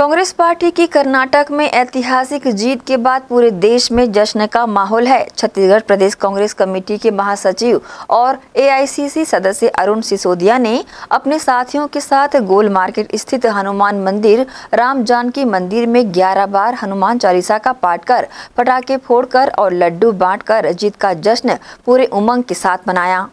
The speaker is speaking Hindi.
कांग्रेस पार्टी की कर्नाटक में ऐतिहासिक जीत के बाद पूरे देश में जश्न का माहौल है छत्तीसगढ़ प्रदेश कांग्रेस कमेटी के महासचिव और एआईसीसी सदस्य अरुण सिसोदिया ने अपने साथियों के साथ गोल मार्केट स्थित हनुमान मंदिर राम जानकी मंदिर में 11 बार हनुमान चालीसा का पाठ कर पटाखे फोड़कर और लड्डू बांटकर जीत का जश्न पूरे उमंग के साथ मनाया